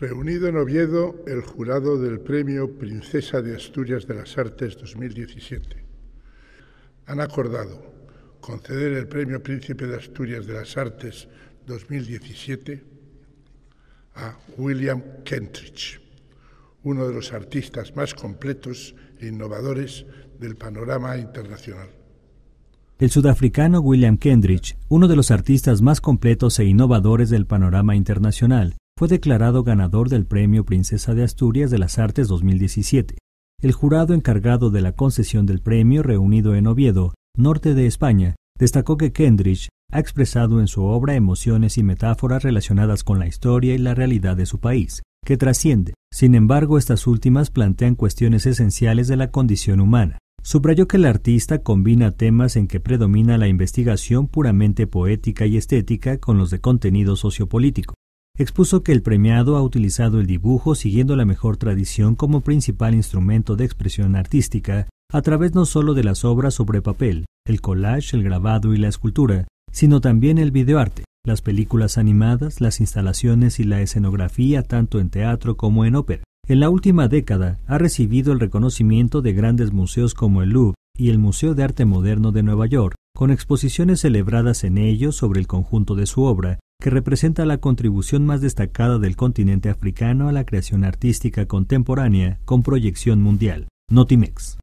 Reunido en Oviedo el jurado del Premio Princesa de Asturias de las Artes 2017. Han acordado conceder el Premio Príncipe de Asturias de las Artes 2017 a William Kentridge, uno de los artistas más completos e innovadores del panorama internacional. El sudafricano William Kendrich, uno de los artistas más completos e innovadores del panorama internacional, fue declarado ganador del Premio Princesa de Asturias de las Artes 2017. El jurado encargado de la concesión del premio, reunido en Oviedo, norte de España, destacó que Kendrick ha expresado en su obra emociones y metáforas relacionadas con la historia y la realidad de su país, que trasciende. Sin embargo, estas últimas plantean cuestiones esenciales de la condición humana. Subrayó que el artista combina temas en que predomina la investigación puramente poética y estética con los de contenido sociopolítico expuso que el premiado ha utilizado el dibujo siguiendo la mejor tradición como principal instrumento de expresión artística, a través no solo de las obras sobre papel, el collage, el grabado y la escultura, sino también el videoarte, las películas animadas, las instalaciones y la escenografía tanto en teatro como en ópera. En la última década ha recibido el reconocimiento de grandes museos como el Louvre y el Museo de Arte Moderno de Nueva York, con exposiciones celebradas en ellos sobre el conjunto de su obra, representa la contribución más destacada del continente africano a la creación artística contemporánea con proyección mundial, Notimex.